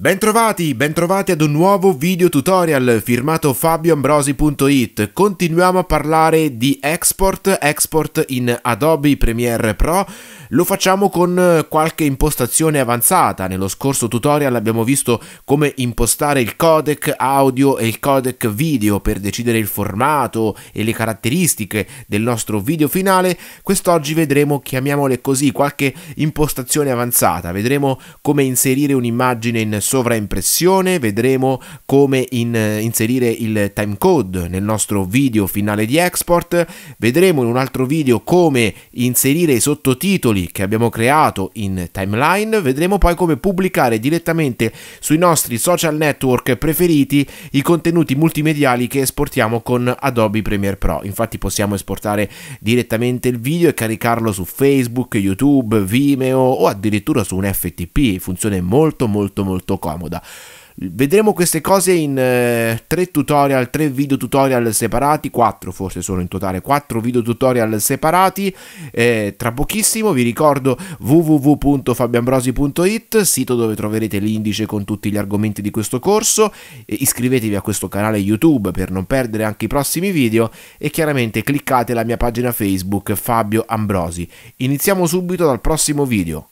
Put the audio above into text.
Bentrovati, bentrovati ad un nuovo video tutorial firmato fabioambrosi.it. Continuiamo a parlare di export, export in Adobe Premiere Pro. Lo facciamo con eh, qualche impostazione avanzata. Nello scorso tutorial abbiamo visto come impostare il codec audio e il codec video per decidere il formato e le caratteristiche del nostro video finale. Quest'oggi vedremo, chiamiamole così, qualche impostazione avanzata. Vedremo come inserire un'immagine in sovraimpressione, vedremo come in, inserire il timecode nel nostro video finale di export, vedremo in un altro video come inserire i sottotitoli che abbiamo creato in timeline, vedremo poi come pubblicare direttamente sui nostri social network preferiti i contenuti multimediali che esportiamo con Adobe Premiere Pro. Infatti possiamo esportare direttamente il video e caricarlo su Facebook, YouTube, Vimeo o addirittura su un FTP, funzione molto molto molto comoda. Vedremo queste cose in eh, tre tutorial, tre video tutorial separati, quattro forse sono in totale, quattro video tutorial separati. Eh, tra pochissimo vi ricordo www.fabianbrosi.it, sito dove troverete l'indice con tutti gli argomenti di questo corso. Eh, iscrivetevi a questo canale YouTube per non perdere anche i prossimi video e chiaramente cliccate la mia pagina Facebook Fabio Ambrosi. Iniziamo subito dal prossimo video.